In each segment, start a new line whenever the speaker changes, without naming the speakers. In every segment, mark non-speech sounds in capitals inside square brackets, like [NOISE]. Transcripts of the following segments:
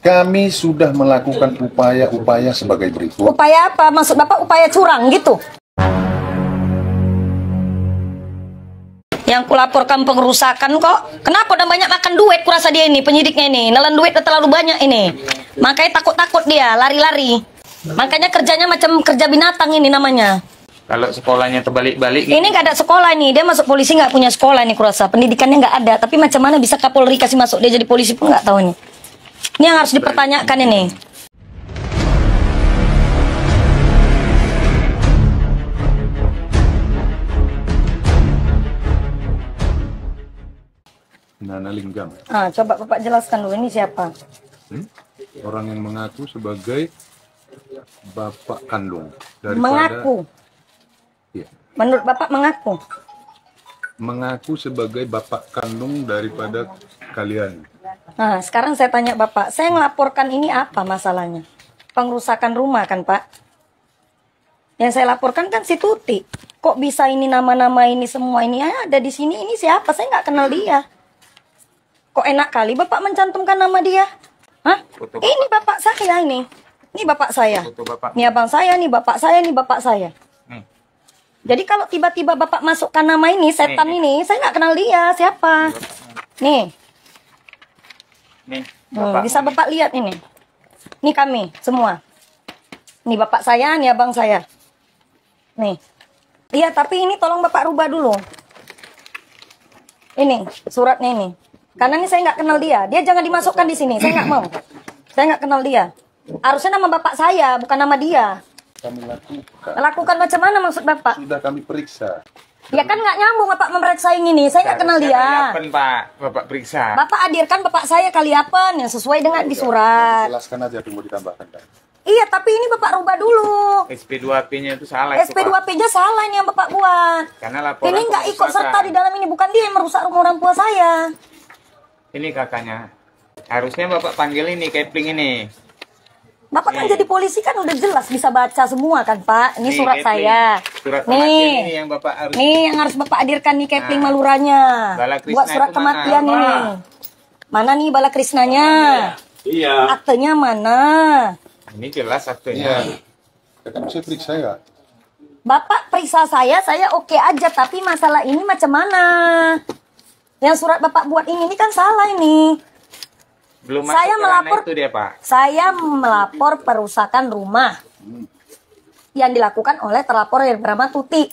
Kami sudah melakukan upaya-upaya sebagai berikut.
Upaya apa? Maksud Bapak upaya curang gitu? Yang kulaporkan pengerusakan kok. Kenapa udah banyak makan duit kurasa dia ini, penyidiknya ini. Nelan duit udah terlalu banyak ini. Makanya takut-takut dia, lari-lari. Makanya kerjanya macam kerja binatang ini namanya.
Kalau sekolahnya terbalik-balik Ini
gak ada sekolah nih, dia masuk polisi gak punya sekolah nih kurasa. Pendidikannya gak ada, tapi macam mana bisa Kapolri kasih masuk dia jadi polisi pun gak tahu nih. Ini yang harus dipertanyakan ini.
Nana Linggam.
Ah, coba Bapak jelaskan dulu ini siapa?
Hmm? Orang yang mengaku sebagai bapak kandung daripada mengaku. Iya.
Menurut Bapak mengaku.
Mengaku sebagai
bapak kandung daripada kalian. Nah, sekarang saya tanya Bapak, saya melaporkan ini apa masalahnya? Pengrusakan rumah kan, Pak? Yang saya laporkan kan si Tuti. Kok bisa ini nama-nama ini semua ini ah, ada di sini? Ini siapa? Saya nggak kenal dia. Kok enak kali Bapak mencantumkan nama dia? Hah? bapak. Ini Bapak saya ini. Ini Bapak saya. bapak. Ini abang saya, ini Bapak saya, ini Bapak saya. Hmm. Jadi kalau tiba-tiba Bapak masukkan nama ini, setan nih, ini, saya nggak kenal dia, siapa? Iya. Nih,
Nih, Bapak. Oh, bisa
Bapak lihat ini. Ini kami semua. Ini Bapak saya, ini Abang saya. Nih. Iya, tapi ini tolong Bapak rubah dulu. Ini suratnya ini. Karena ini saya nggak kenal dia. Dia jangan dimasukkan di sini. Saya nggak mau. Saya nggak kenal dia. Harusnya nama bapak saya, bukan nama dia. Kami lakukan. Lakukan macam mana maksud bapak?
Sudah kami periksa.
Ya kan nggak nyambung Bapak memeriksa yang ini. Saya nggak kenal dia. Kaliapen,
Pak. Bapak periksa.
Bapak hadirkan Bapak saya kali apa? yang sesuai dengan di iya, surat.
Jelaskan aja tunggu ditambahkan, Pak.
Iya, tapi ini Bapak rubah dulu.
SP2P-nya itu salah. SP2P-nya
salah ini yang Bapak buat.
Karena laporan Ini nggak ikut serta di dalam
ini, bukan dia yang merusak rumah orang tua saya.
Ini kakaknya. Harusnya Bapak panggil ini, kepling ini.
Bapak kan iya, iya. jadi polisi kan udah jelas bisa baca semua kan Pak. Ini surat nih, saya. Surat nih. ini yang
Bapak harus. Nih
yang harus Bapak hadirkan nih Kepling nah, Maluranya. Buat surat kematian mana? ini. Mana nih Bala Krisnanya? Iya. iya. Aktenya mana?
Ini jelas aktenya. Iya. Saya periksa ya.
Bapak periksa saya, saya oke okay aja, tapi masalah ini macam mana? Yang surat Bapak buat ini, ini kan salah ini.
Belum masuk saya melapor itu dia,
Pak. Saya melapor perusakan rumah yang dilakukan oleh terlapor yang bernama Tuti.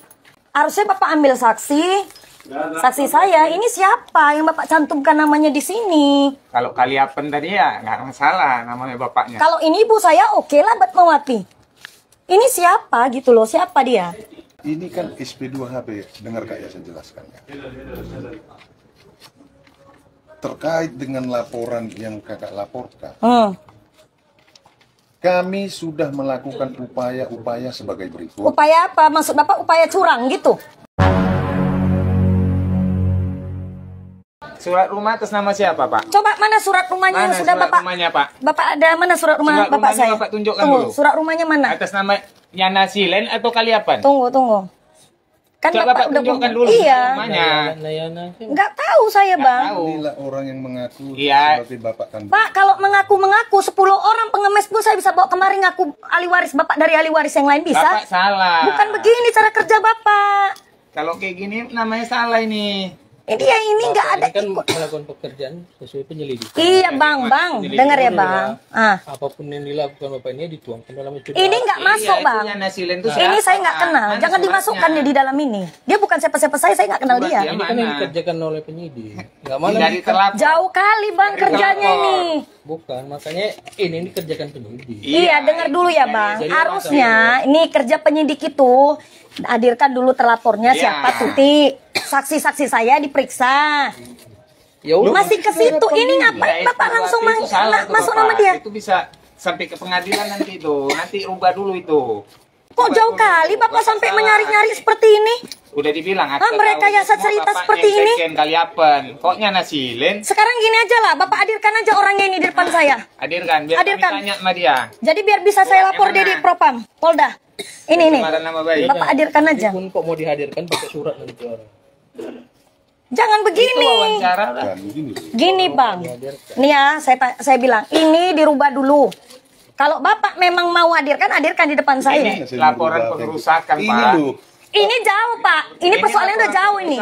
Harusnya Bapak ambil saksi. saksi saya, ini siapa yang Bapak cantumkan namanya di sini?
Kalau Kaliapen tadi ya nggak masalah namanya Bapaknya. Kalau
ini Ibu saya oke lah buat mewati. Ini siapa gitu loh, siapa dia?
Ini kan SP2 HP, dengar Kak ya saya jelaskan ya terkait dengan laporan yang kakak laporkan, oh. kami sudah melakukan upaya-upaya sebagai berikut.
Upaya apa? Maksud Bapak upaya curang gitu?
Surat rumah atas nama siapa, Pak?
Coba mana surat rumahnya mana yang sudah surat Bapak? rumahnya, Pak? Bapak ada mana surat rumah surat Bapak saya? Bapak tunjukkan Tunggu, dulu. Surat rumahnya mana? Atas nama Yana Silen atau Kaliapan? Tunggu, tunggu kan Coba bapak, udah tunjukkan dulu iya. namanya nggak tahu saya gak bang tahu.
inilah orang yang mengaku iya. seperti bapak kan pak
kalau mengaku mengaku 10 orang pengemis pun saya bisa bawa kemarin ngaku ahli waris bapak dari ahli waris yang lain bisa bapak
salah bukan
begini cara kerja bapak
kalau kayak gini namanya salah ini
ini eh, dia ini nggak ada.
Ini kan melakukan pekerjaan sesuai penyelidikan. Iya
bang, bang, dengar ya bang.
Ah. Apapun yang dilakukan bapak ini dituangkan dalam itu. Ini nggak iya, masuk bang. Ini saya nggak kenal. Jangan dimasukkan ya di
dalam ini. Dia bukan siapa-siapa saya, saya nggak kenal dia. Ini kan yang
dikerjakan oleh penyidik. Enggak mana.
Jauh kali bang kerjanya ini.
Bukan, makanya ini dikerjakan penyidik. penyidik. Iya,
dengar dulu ya bang. Harusnya ini kerja penyidik itu hadirkan dulu terlapornya ya. siapa Tuti. Saksi-saksi saya diperiksa. Ya masih ke situ. Ini ngapain ya, Bapak langsung ma salah, masuk nama dia?
Itu bisa sampai ke pengadilan nanti itu. Nanti rubah dulu itu.
Kok jauh kali Bapak sampai menyari-nyari seperti
ini? Udah dibilang ah, mereka yang cerita seperti ini. kali apa? Koknya nasi nasilin.
Sekarang gini aja lah, Bapak hadirkan aja orangnya ini di depan saya.
Hadirkan biar hadirkan. tanya sama dia.
Jadi biar bisa Buat saya iya, lapor dia di Propam, Polda
ini ini bapak
iya. hadirkan aja pun kok mau dihadirkan pakai surat nanti orang Jangan begini. Gini bang, nih ya saya saya bilang ini dirubah dulu. Kalau bapak memang mau hadirkan, hadirkan di depan saya. Ini laporan
pengerusakan ini pak. Loh.
Ini jauh pak, ini, ini persoalannya udah jauh ini.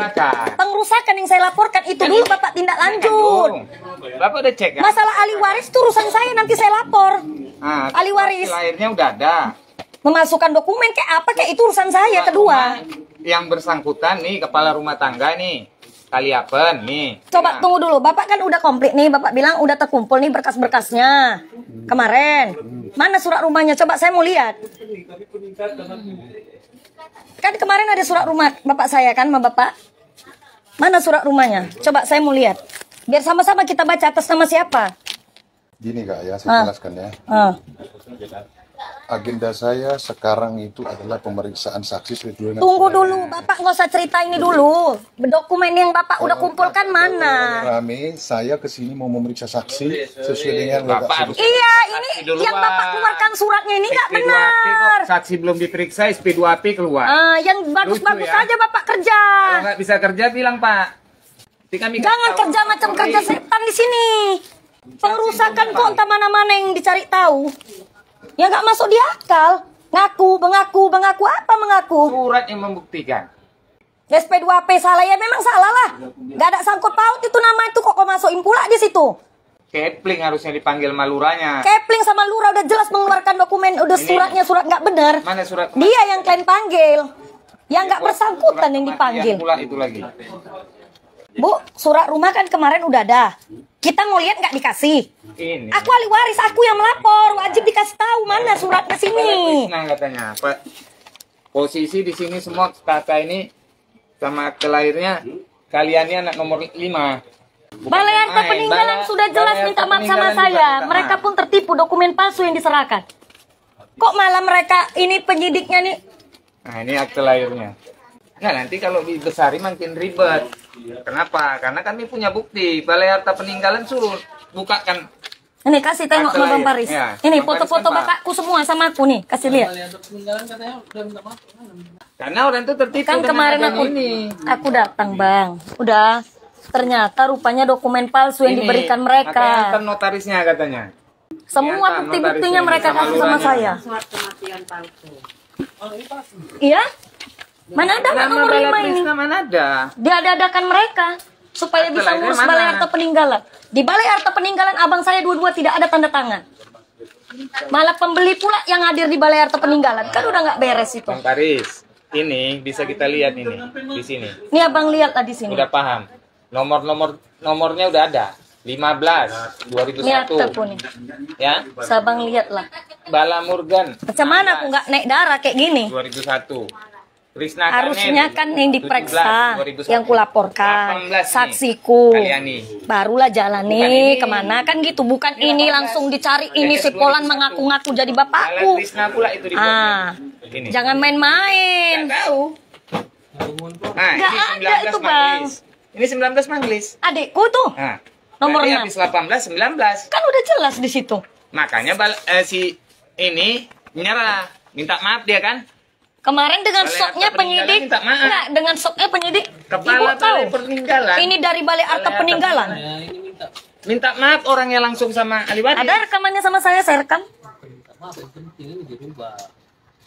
Pengerusakan yang saya laporkan itu dulu bapak tindak kan lanjut.
Bapak udah cek. Kan? Masalah
ahli waris itu urusan saya nanti saya lapor. Ah, ahli waris. Lahirnya udah ada memasukkan dokumen kayak apa kayak itu urusan saya nah, kedua.
Yang bersangkutan nih kepala rumah tangga nih kali apa nih. Coba nah. tunggu
dulu, Bapak kan udah komplit nih, Bapak bilang udah terkumpul nih berkas-berkasnya kemarin. Mana surat rumahnya? Coba saya mau lihat. Kan kemarin ada surat rumah Bapak saya kan sama Bapak. Mana surat rumahnya? Coba saya mau lihat. Biar sama-sama kita baca atas nama siapa.
Gini kak ya, saya ah. jelaskan ya. Ah agenda saya sekarang itu adalah pemeriksaan saksi sesuai Tunggu
dulu, Bapak nggak usah cerita ini dulu. Dokumen yang Bapak oh, udah kumpulkan mana?
Rame, saya ke sini mau memeriksa saksi sesuai dengan Bapak. Iya,
ini yang Bapak keluarkan suratnya ini nggak benar.
Saksi belum diperiksa, SP2P keluar. Uh, yang bagus-bagus ya? aja
Bapak kerja. Kalau nggak
bisa kerja bilang Pak. Kami Jangan kerja macam kerja
setan di sini. Perusakan kok entah mana-mana yang dicari tahu. Ya nggak masuk di akal. Ngaku, mengaku, mengaku apa mengaku? Surat yang
membuktikan.
SP2P salah ya memang salah lah. Iya, Gak ada sangkut paut itu nama itu kok kok masukin pula di situ.
Kepling harusnya dipanggil maluranya.
Kepling sama lura udah jelas mengeluarkan dokumen, udah Ini. suratnya surat nggak benar. Mana surat? Dia yang kalian panggil, yang nggak bersangkutan yang dipanggil. Pula itu lagi. Bu, surat rumah kan kemarin udah ada. Kita mau lihat nggak dikasih. Ini. Aku ahli waris, aku yang melapor, wajib dikasih tahu mana suratnya sini.
Nah katanya, Pak. Posisi di sini semua kakak ini sama kelahirnya Kalian ini anak nomor 5. Balai Harta Peninggalan bala, sudah jelas minta maaf sama saya. Mereka
pun tertipu dokumen palsu yang diserahkan. Kok malah mereka ini penyidiknya nih?
Nah ini akte lahirnya. Nah nanti kalau dibesari makin ribet. Iya. Kenapa? Karena kami punya bukti. Balai Harta Peninggalan suruh bukakan.
Ini kasih tengok sama Bang Paris. Ya, ini foto-foto bapakku semua sama aku nih, kasih lihat.
Karena orang itu tertipu kan kemarin aku
ini. Aku datang, Bang. Udah ternyata rupanya dokumen palsu yang ini, diberikan mereka. Ini
notarisnya katanya.
Semua bukti-buktinya mereka kasih sama saya. Surat kematian palsu. Oh, ini palsu. Iya? Mana ada nama nomor lima ini? Mana ada? Diadakan mereka supaya bisa ngurus balai harta peninggalan. Di balai harta peninggalan abang saya dua-dua tidak ada tanda tangan. Malah pembeli pula yang hadir di balai harta peninggalan kan udah nggak beres itu. Bang
Paris, ini bisa kita lihat ini di sini.
Ini abang lihat di sini. Udah
paham. Nomor-nomor nomornya udah ada. 15 2001 Lihat aku nih. Ya. Sabang lihatlah. Bala Murgan.
Macam mana aku nggak naik darah kayak gini?
2001. Krisna kan harusnya kan yang diperiksa
yang kulaporkan saksiku barulah jalan nih kemana kan gitu bukan ini, ini langsung dicari ini si Polan mengaku-ngaku jadi bapakku itu ah ini. jangan main-main tahu
nah, ada itu bang ini 19 manglis adikku tuh nah, nomor 6 18 19 kan udah jelas di situ makanya eh, si ini menyerah, minta maaf dia kan
Kemarin dengan balai soknya penyidik, enggak, dengan soknya penyidik, Kepala ibu tahu ini dari balik arta peninggalan. Ini minta. minta maaf orangnya langsung sama Ali Waris. Ada rekamannya sama saya, saya rekam.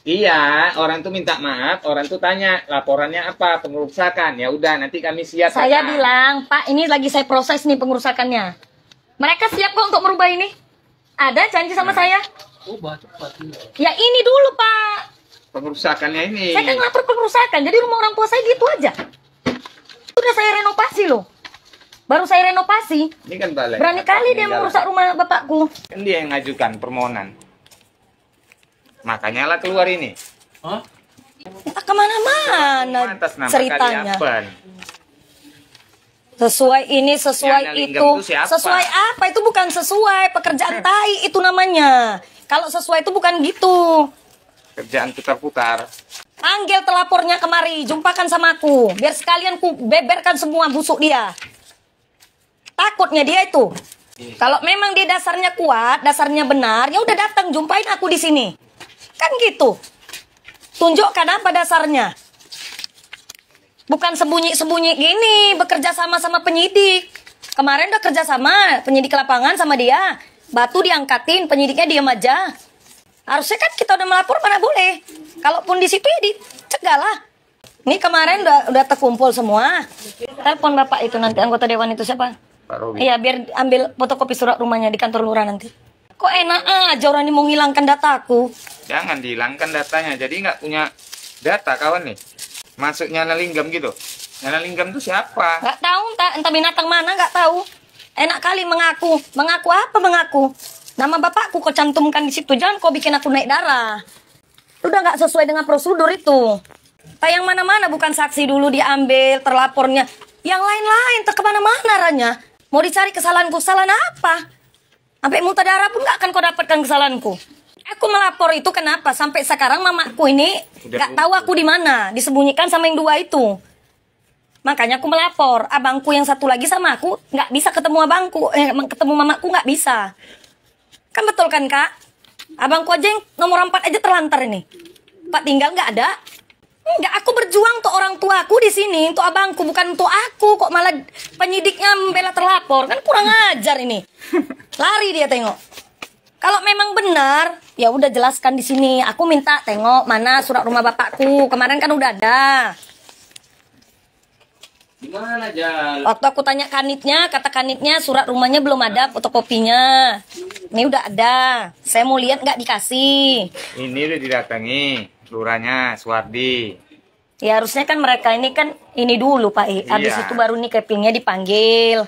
Iya, orang tuh minta maaf, orang tuh tanya laporannya apa, pengurusakan Ya udah, nanti kami siap. Saya
bilang, Pak, ini lagi saya proses nih pengurusakannya. Mereka siap kok untuk merubah ini? Ada janji sama nah. saya? Ubah cepat. Iya. Ya ini dulu, Pak
pengrusakannya ini. Saya kan
ngatur pengrusakan, Jadi rumah orang tua saya gitu aja. Sudah saya renovasi loh. Baru saya renovasi.
Ini kan balik. Berani kali dia merusak
rumah bapakku.
Kan dia yang ngajukan permohonan. Makanya lah keluar ini.
Hah? Ah, kemana-mana ceritanya. Sesuai ini, sesuai itu, itu sesuai apa? Itu bukan sesuai pekerjaan [LAUGHS] tai itu namanya. Kalau sesuai itu bukan gitu
kerjaan putar-putar.
Panggil telapornya kemari, jumpakan sama aku. Biar sekalian ku beberkan semua busuk dia. Takutnya dia itu. Yeah. Kalau memang dia dasarnya kuat, dasarnya benar, ya udah datang jumpain aku di sini. Kan gitu. Tunjukkan apa dasarnya. Bukan sembunyi-sembunyi gini, bekerja sama sama penyidik. Kemarin udah kerja sama penyidik lapangan sama dia. Batu diangkatin, penyidiknya diam aja. Harusnya kan kita udah melapor mana boleh. Kalaupun di situ ya dicegah lah. Ini kemarin udah, udah terkumpul semua. Telepon bapak itu nanti anggota dewan itu siapa? Pak Robi. Iya biar ambil fotokopi surat rumahnya di kantor lurah nanti. Kok enak aja orang ini mau ngilangkan dataku?
Jangan dihilangkan datanya. Jadi nggak punya data kawan nih. Masuknya linggam gitu. Nana linggam itu siapa?
Gak tahu, entah, entah binatang mana gak tahu. Enak kali mengaku. Mengaku apa mengaku? Nama bapakku kau cantumkan di situ, jangan kau bikin aku naik darah. Udah nggak sesuai dengan prosedur itu. yang mana-mana bukan saksi dulu diambil terlapornya. Yang lain-lain terkemana-mana ranya. Mau dicari kesalahanku, kesalahan apa? Sampai muntah darah pun nggak akan kau dapatkan kesalahanku. Aku melapor itu kenapa? Sampai sekarang mamaku ini nggak tahu aku di mana, disembunyikan sama yang dua itu. Makanya aku melapor. Abangku yang satu lagi sama aku nggak bisa ketemu abangku, eh, ketemu mamaku nggak bisa. Kan betul kan kak? Abang Kojeng nomor 4 aja terlantar ini. Pak tinggal nggak ada? nggak aku berjuang untuk orang tuaku di sini, untuk abangku, bukan untuk aku. Kok malah penyidiknya membela terlapor? Kan kurang ajar ini. Lari dia tengok. Kalau memang benar, ya udah jelaskan di sini. Aku minta tengok mana surat rumah bapakku. Kemarin kan udah ada. Gimana, Jal? Waktu aku tanya kanitnya, kata kanitnya surat rumahnya belum ada fotokopinya. Ini udah ada. Saya mau lihat nggak dikasih.
Ini udah didatangi lurahnya Suwardi.
Ya harusnya kan mereka ini kan ini dulu Pak e. Iya. Habis itu baru nih kepingnya dipanggil.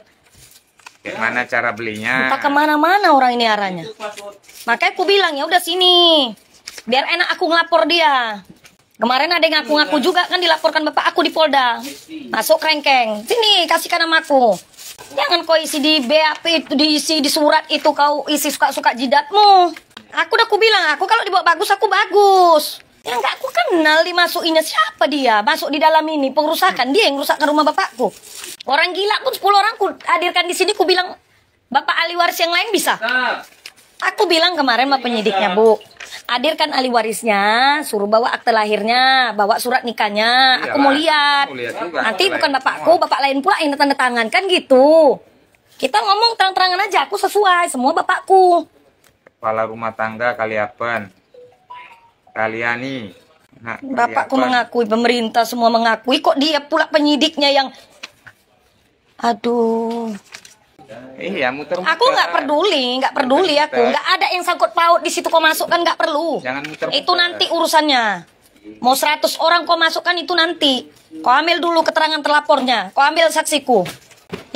Gimana cara belinya? Entah
kemana-mana orang ini arahnya. Makanya aku bilang ya udah sini. Biar enak aku ngelapor dia. Kemarin ada yang ngaku-ngaku iya. juga kan dilaporkan bapak aku di Polda. Masuk kerengkeng. Sini kasihkan nama aku. Jangan kau isi di BAP itu diisi di surat itu kau isi suka-suka jidatmu. Aku udah kubilang aku kalau dibawa bagus aku bagus. Ya enggak aku kenal dimasukinnya siapa dia Masuk di dalam ini pengrusakan Dia yang rusakkan rumah bapakku Orang gila pun 10 orang ku hadirkan di sini Ku bilang Bapak ahli waris yang lain bisa Aku bilang kemarin sama iya, penyidiknya iya. bu hadirkan ahli warisnya, suruh bawa akte lahirnya, bawa surat nikahnya. Iyalah, aku mau lihat. Aku lihat juga, Nanti bukan bapakku, bapak lain pula yang tanda tangan kan gitu. Kita ngomong terang-terangan aja, aku sesuai semua bapakku.
Kepala rumah tangga Kaliapan. nih Nah, Kaliapan. Bapakku mengakui,
pemerintah semua mengakui. Kok dia pula penyidiknya yang...
Aduh. Iya, muter-muter. Aku nggak
peduli, nggak peduli muter aku. Nggak ada yang sangkut paut di situ kau masukkan nggak perlu. Jangan muter-muter. Itu nanti urusannya. Mau 100 orang kau masukkan itu nanti. Kau ambil dulu keterangan terlapornya. Kau ambil saksiku.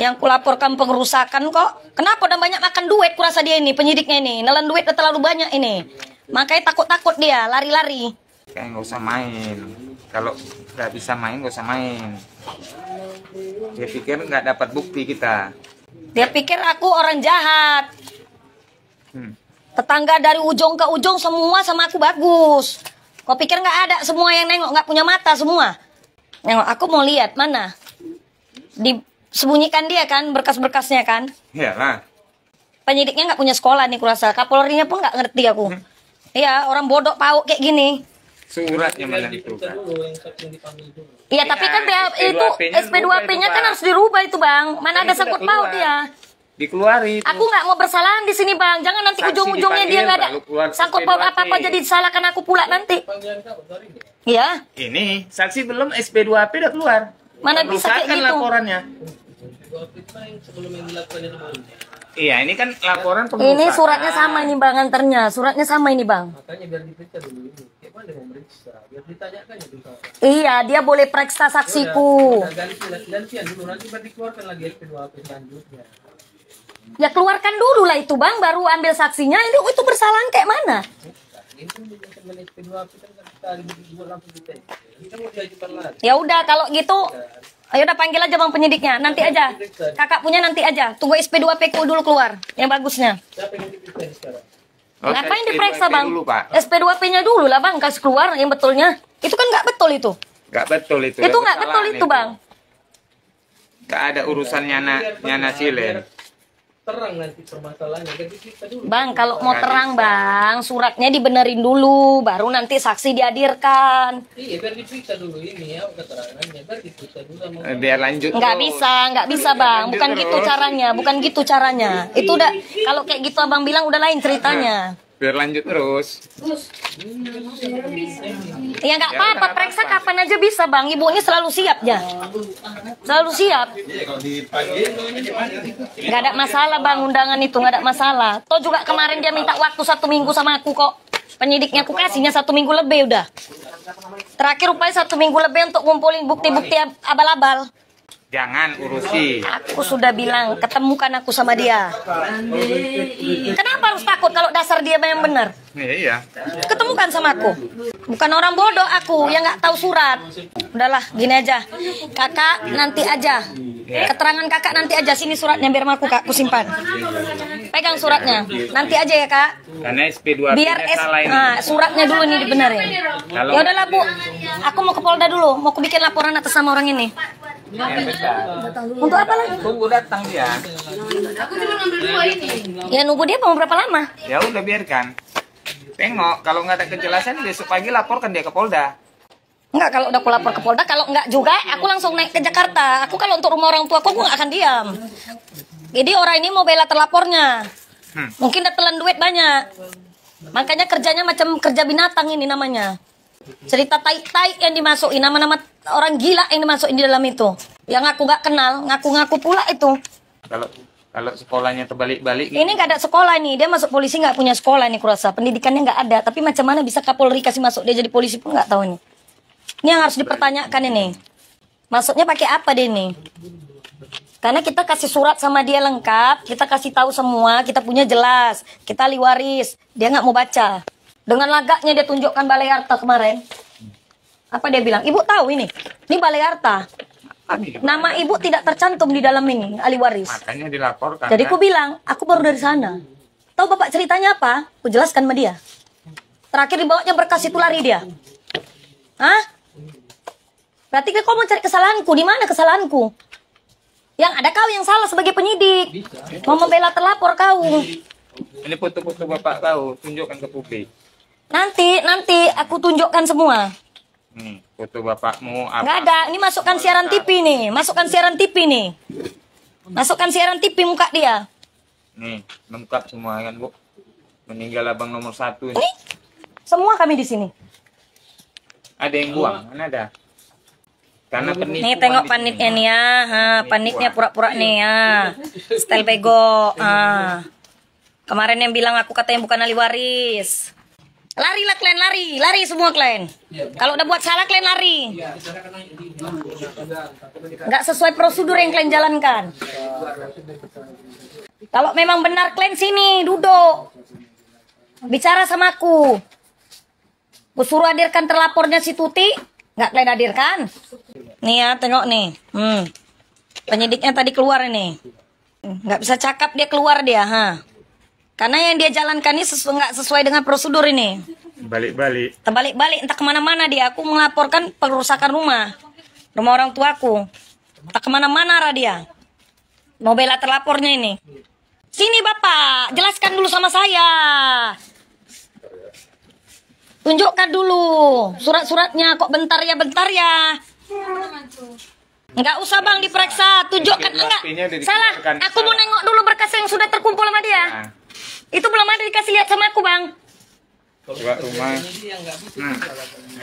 Yang kulaporkan pengerusakan kok. Kenapa udah banyak makan duit kurasa dia ini, penyidiknya ini. Nelan duit udah terlalu banyak ini. Makanya takut-takut dia, lari-lari.
Kayak nggak usah main. Kalau nggak bisa main, nggak usah main. Dia pikir nggak dapat bukti kita.
Dia pikir aku orang jahat. Hmm. Tetangga dari ujung ke ujung semua sama aku bagus. Kau pikir nggak ada semua yang nengok nggak punya mata semua? Nengok aku mau lihat mana? Disembunyikan dia kan berkas-berkasnya kan? Iya lah. Penyidiknya nggak punya sekolah nih kurasa. Kapolrinya pun nggak ngerti aku. Hmm. Iya orang bodoh pau kayak gini.
Suratnya malah diperlukan.
Iya, ya, tapi kan BAP itu SP2P-nya kan harus dirubah itu, Bang. Mana iya, ada sangkut paut dia.
Dikeluarin. Aku
nggak mau bersalahan di sini, Bang. Jangan nanti ujung-ujungnya dia nggak ada sangkut paut apa-apa jadi disalahkan aku pula nanti. Iya.
Ini saksi belum SP2P udah keluar.
Mana bisa kayak gitu? laporannya.
Iya, ini kan laporan pengurusan. Ini suratnya
sama ini Bang anternya. Suratnya sama ini, Bang.
Makanya biar diperiksa dulu kan dia
Iya, dia boleh periksa saksiku. Ya,
dulu iya. nanti dikeluarkan lagi SP ya, 2 selanjutnya.
Ya keluarkan dulu lah itu bang, baru ambil saksinya. Ini oh, itu bersalah kayak mana? Ya udah kalau gitu, ayo udah panggil aja bang penyidiknya, nanti aja. Kakak punya nanti aja. Tunggu SP2 PK dulu keluar, yang bagusnya.
Siapa yang Okay, Ngapain diperiksa bang? Dulu, Pak. Eh,
SP2P-nya dulu lah bang, kasih keluar yang betulnya. Itu kan nggak betul itu.
Nggak betul itu. Itu nggak betul itu, itu bang. Nggak ada urusannya nyana nyana silen terang
nanti permasalahannya jadi kita dulu bang kalau mau terang bang suratnya dibenerin dulu baru nanti saksi dihadirkan iya biar
diperiksa dulu ini ya keterangannya biar diperiksa dulu sama
biar lanjut nggak bisa nggak bisa bang bukan gitu caranya bukan gitu caranya itu udah kalau kayak gitu abang bilang udah lain ceritanya
biar lanjut terus.
Ya nggak ya, apa-apa, periksa kapan aja bisa bang. Ibunya selalu siap ya. Selalu siap.
Iya,
nggak ada masalah bang undangan itu nggak ada masalah. Toh juga kemarin dia minta waktu satu minggu sama aku kok. Penyidiknya aku kasihnya satu minggu lebih udah. Terakhir upaya satu minggu lebih untuk ngumpulin bukti-bukti abal-abal.
Jangan urusi. Aku
sudah bilang, ketemukan aku sama dia. Kenapa harus takut kalau dasar dia yang benar? Iya, iya. Ketemukan sama aku. Bukan orang bodoh aku yang nggak tahu surat. Udahlah, gini aja. Kakak nanti aja. Iya. Keterangan kakak nanti aja sini suratnya biar aku kak simpan. Pegang suratnya. Nanti aja ya kak.
Karena SP2 biar S Nah, suratnya dulu ini dibenerin.
Ya udahlah bu, aku mau ke Polda dulu. Mau bikin laporan atas sama orang ini.
Iya. Untuk apa lagi? Tunggu datang dia. Aku
cuma ngambil dua ini. Ya nunggu dia mau berapa lama?
Ya udah biarkan. Tengok, kalau nggak ada kejelasan besok pagi laporkan dia ke Polda.
Enggak, kalau udah aku lapor ke Polda, kalau enggak juga aku langsung naik ke Jakarta. Aku kalau untuk rumah orang tua aku, aku enggak akan diam. Jadi orang ini mau bela terlapornya. Hmm. Mungkin udah telan duit banyak. Makanya kerjanya macam kerja binatang ini namanya. Cerita tai-tai yang dimasukin nama-nama orang gila yang dimasukin di dalam itu. Yang aku nggak kenal, ngaku-ngaku pula itu.
Kalau kalau sekolahnya terbalik-balik. Gitu.
Ini nggak ada sekolah nih, dia masuk polisi nggak punya sekolah nih kurasa. Pendidikannya nggak ada, tapi macam mana bisa Kapolri kasih masuk dia jadi polisi pun nggak tahu nih. Ini yang harus dipertanyakan ini. Masuknya pakai apa deh nih? Karena kita kasih surat sama dia lengkap, kita kasih tahu semua, kita punya jelas, kita liwaris, dia nggak mau baca. Dengan lagaknya dia tunjukkan balai harta kemarin apa dia bilang ibu tahu ini ini balai harta ah, iya. nama ibu tidak tercantum di dalam ini ahli waris
makanya dilaporkan jadi aku kan?
bilang aku baru dari sana tahu bapak ceritanya apa aku jelaskan sama dia terakhir dibawanya berkas itu lari dia Hah? berarti kau mau cari kesalahanku di mana kesalahanku yang ada kau yang salah sebagai penyidik mau membela terlapor kau
ini foto-foto bapak tahu tunjukkan ke publik
nanti nanti aku tunjukkan semua
Nih, hmm. foto bapakmu apa? Enggak ada,
ini masukkan siaran TV nih, masukkan siaran TV nih. Masukkan siaran TV muka dia.
Nih, lengkap semua kan, Bu. Meninggal abang nomor satu. Nih. Ini
semua kami di sini.
Ada yang buang, mana ada? Karena
penipu. Nih tengok panitnya nih ya, ha, panitnya pura-pura nih ya. Style bego. Ah. Kemarin yang bilang aku katanya bukan ahli waris. Lari lah kalian lari, lari semua kalian. Ya, Kalau udah buat salah kalian lari. Ya,
sesuai prosedur yang kalian
jalankan. Kalau memang benar kalian sini duduk. Bicara sama aku. Kusuruh hadirkan terlapornya si Tuti. Gak kalian hadirkan? Nih ya, tengok nih. Hmm. Penyidiknya tadi keluar nih. Gak bisa cakap dia keluar dia, ha. Karena yang dia jalankan ini sesu nggak sesuai dengan prosedur ini. Balik-balik. Terbalik-balik entah kemana-mana dia. Aku melaporkan perusakan rumah, rumah orang tuaku. Tak kemana-mana radia. dia. Mau terlapornya ini. Sini bapak, jelaskan dulu sama saya. Tunjukkan dulu surat-suratnya. Kok bentar ya, bentar ya. Enggak usah bang diperiksa, tunjukkan enggak. Salah, aku mau nengok dulu berkas yang sudah terkumpul sama dia. Nah. Itu belum ada dikasih lihat sama aku, Bang.
Coba rumah. Nah.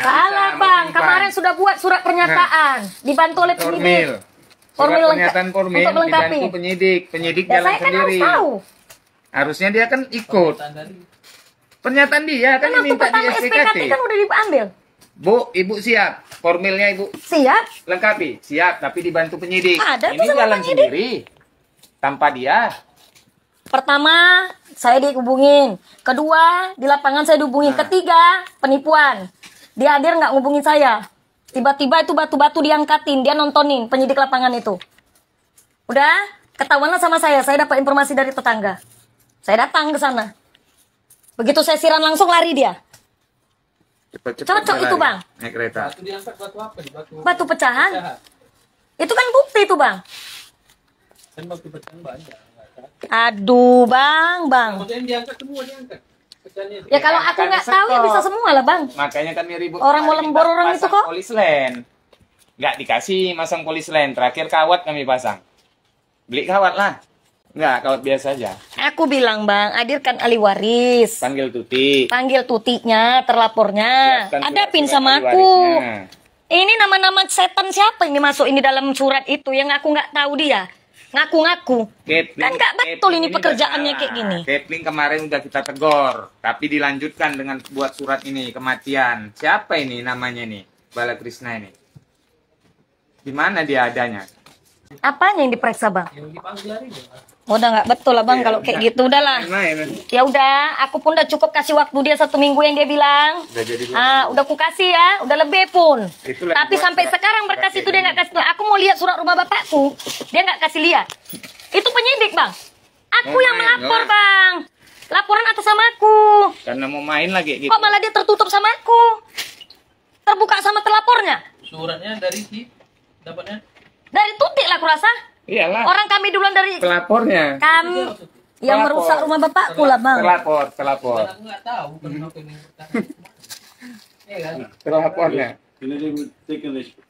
Salah, Bang. Kemarin sudah buat surat nah. pernyataan, nah. dibantu oleh penyidik. Formil. pernyataan formil untuk melengkapi. dibantu
penyidik. Penyidik ya, jalan saya kan sendiri. Harus tahu. Harusnya dia kan ikut. Pernyataan dia kan, kan minta di SPKT. kan udah diambil. Bu, ibu siap. Formilnya ibu. Siap. Lengkapi. Siap, tapi dibantu penyidik. Ada Ini jalan penyidik. sendiri. Tanpa dia.
Pertama, saya dihubungin. Kedua, di lapangan saya dihubungin. Nah. Ketiga, penipuan. Dia hadir nggak ngubungin saya. Tiba-tiba itu batu-batu diangkatin, dia nontonin penyidik lapangan itu. Udah, ketahuanlah sama saya. Saya dapat informasi dari tetangga. Saya datang ke sana. Begitu saya siram langsung lari dia.
cepat-cepat Cocok itu bang. Naik kereta. Batu batu apa? Batu, batu pecahan. pecahan.
Itu kan bukti itu bang.
Kan bukti pecahan banyak.
Aduh, Bang, Bang. Ya kalau aku nggak tahu ya bisa semua lah bang.
Makanya kami ribut. Orang
mau lembor orang itu kok.
Polislen. Nggak dikasih masang polislen. Terakhir kawat kami pasang. Beli kawat lah. Nggak, kawat biasa aja.
Aku bilang bang, hadirkan ahli waris. Panggil tuti. Panggil tutiknya, terlapornya. Siapkan Ada pin sama aku. Ini nama-nama setan siapa ini masuk ini dalam surat itu yang aku nggak tahu dia ngaku-ngaku. Kan nggak betul Kepling ini pekerjaannya kayak
gini. Kepling kemarin udah kita tegur, tapi dilanjutkan dengan buat surat ini kematian. Siapa ini namanya nih? Bala Krishna ini. Di mana dia adanya?
Apanya yang diperiksa, Bang? Yang dipanggil hari ini, Oh, udah nggak betul lah bang ya, kalau kayak nah, gitu udahlah. Ya udah, aku pun udah cukup kasih waktu dia satu minggu yang dia bilang. Udah jadi ah, udah aku kasih ya, udah lebih pun. Itulah Tapi sampai surat, sekarang berkas itu dia nggak kasih. Nah, aku mau lihat surat rumah bapakku, dia nggak kasih lihat. Itu penyidik bang. Aku oh, yang main, melapor gak. bang. Laporan atas sama aku.
Karena mau main lagi. Gitu. Kok
malah dia tertutup sama aku? Terbuka sama terlapornya? Suratnya dari si dapatnya? Dari tutik lah kurasa rasa. Iyalah. Orang kami duluan dari
pelapornya. Kami
pelapor. yang merusak rumah bapak, pula, Bang. Pelapor, pelapor. Hmm. pelapornya. Kan? Nah,